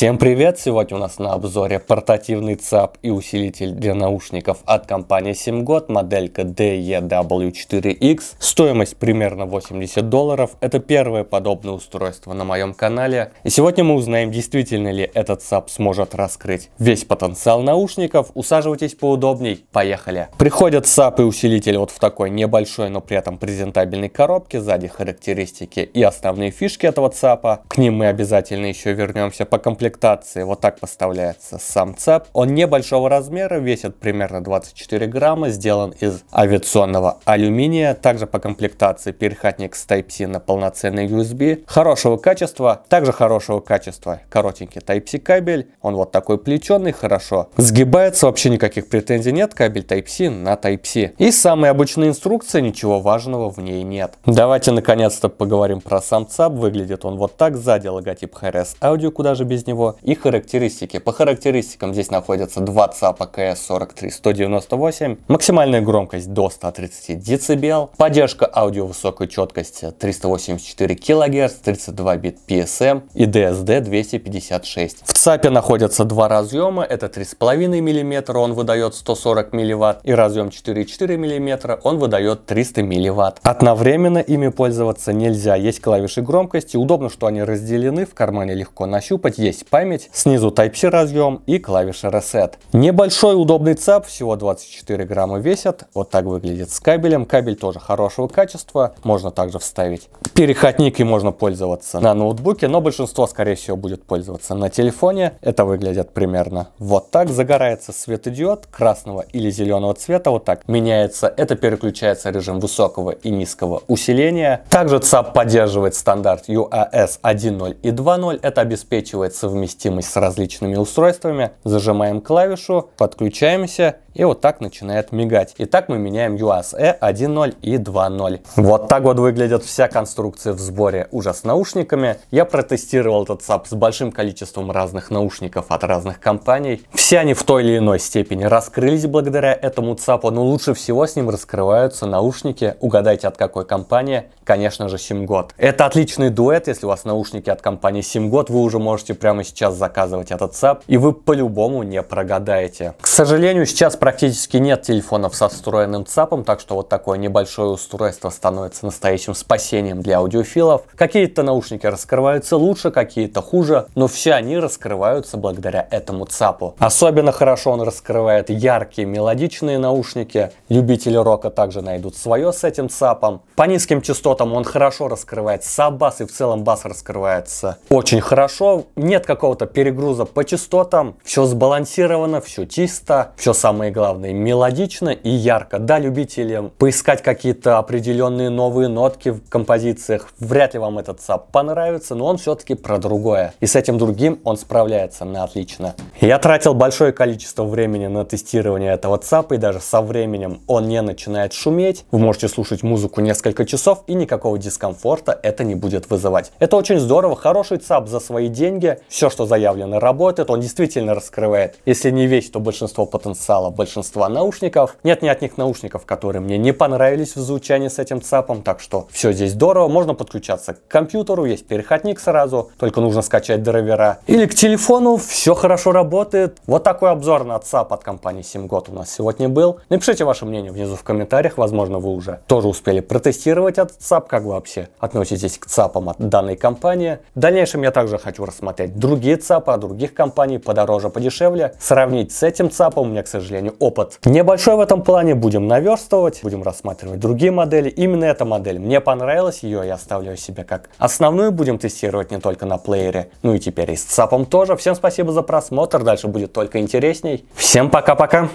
Всем привет! Сегодня у нас на обзоре портативный ЦАП и усилитель для наушников от компании Simgot, моделька DEW4X. Стоимость примерно 80 долларов. Это первое подобное устройство на моем канале. И сегодня мы узнаем, действительно ли этот ЦАП сможет раскрыть весь потенциал наушников. Усаживайтесь поудобней. Поехали! Приходят ЦАП и усилитель вот в такой небольшой, но при этом презентабельной коробке. Сзади характеристики и основные фишки этого ЦАПа. К ним мы обязательно еще вернемся по комплекту комплектации вот так поставляется сам цеп. Он небольшого размера, весит примерно 24 грамма, сделан из авиационного алюминия. Также по комплектации переходник с Type-C на полноценный USB. Хорошего качества, также хорошего качества коротенький Type-C кабель. Он вот такой плетеный, хорошо сгибается, вообще никаких претензий нет. Кабель Type-C на Type-C. И самые обычные инструкции, ничего важного в ней нет. Давайте наконец-то поговорим про сам ЦАП. Выглядит он вот так. Сзади логотип HRS Audio, куда же без него его и характеристики. По характеристикам здесь находятся два ЦАПа КС-43-198, максимальная громкость до 130 дБ, поддержка аудио высокой четкости 384 кГц, 32 бит PSM эм и DSD 256. В ЦАПе находятся два разъема, это 3,5 мм, он выдает 140 мВт, и разъем 4,4 мм, он выдает 300 мВт. Одновременно ими пользоваться нельзя, есть клавиши громкости, удобно, что они разделены, в кармане легко нащупать, есть память, снизу Type-C разъем и клавиша Reset. Небольшой удобный цап, всего 24 грамма весит вот так выглядит с кабелем. Кабель тоже хорошего качества, можно также вставить. Переходник можно пользоваться на ноутбуке, но большинство, скорее всего, будет пользоваться на телефоне. Это выглядит примерно вот так. Загорается светодиод красного или зеленого цвета, вот так меняется. Это переключается режим высокого и низкого усиления. Также ЦАП поддерживает стандарт UAS 1.0 и 2.0. Это обеспечивает совместимость совместимость с различными устройствами. Зажимаем клавишу, подключаемся и вот так начинает мигать. И так мы меняем UAS E 1.0 и 2.0. Вот так вот выглядит вся конструкция в сборе. Уже с наушниками. Я протестировал этот SAP с большим количеством разных наушников от разных компаний. Все они в той или иной степени раскрылись благодаря этому ЦАПу, но лучше всего с ним раскрываются наушники. Угадайте от какой компании? Конечно же Simgod. Это отличный дуэт, если у вас наушники от компании Simgod, вы уже можете прямо сейчас заказывать этот ЦАП и вы по-любому не прогадаете. К сожалению, сейчас практически нет телефонов со встроенным ЦАПом, так что вот такое небольшое устройство становится настоящим спасением для аудиофилов. Какие-то наушники раскрываются лучше, какие-то хуже, но все они раскрываются благодаря этому ЦАПу. Особенно хорошо он раскрывает яркие мелодичные наушники. Любители рока также найдут свое с этим ЦАПом. По низким частотам он хорошо раскрывает саббас и в целом бас раскрывается очень хорошо. Нет какого-то перегруза по частотам. Все сбалансировано, все чисто, все самое самое главное, мелодично и ярко. Да, любителям поискать какие-то определенные новые нотки в композициях, вряд ли вам этот сап понравится, но он все-таки про другое. И с этим другим он справляется на отлично. Я тратил большое количество времени на тестирование этого ЦАПа, и даже со временем он не начинает шуметь. Вы можете слушать музыку несколько часов, и никакого дискомфорта это не будет вызывать. Это очень здорово, хороший ЦАП за свои деньги, все, что заявлено, работает, он действительно раскрывает. Если не весь, то большинство потенциала, большинства наушников. Нет ни от них наушников, которые мне не понравились в звучании с этим ЦАПом, так что все здесь здорово, можно подключаться к компьютеру, есть переходник сразу, только нужно скачать драйвера. Или к телефону, все хорошо работает работает. Вот такой обзор на ЦАП от компании Simgot у нас сегодня был. Напишите ваше мнение внизу в комментариях, возможно, вы уже тоже успели протестировать этот ЦАП, как вы вообще относитесь к ЦАПам от данной компании. В дальнейшем я также хочу рассмотреть другие ЦАПы от а других компаний, подороже, подешевле. Сравнить с этим ЦАПом у меня, к сожалению, опыт небольшой в этом плане, будем наверстывать, будем рассматривать другие модели. Именно эта модель мне понравилась, ее я оставляю себе как основную, будем тестировать не только на плеере, ну и теперь и с ЦАПом тоже. Всем спасибо за просмотр, дальше будет только интересней. Всем пока-пока!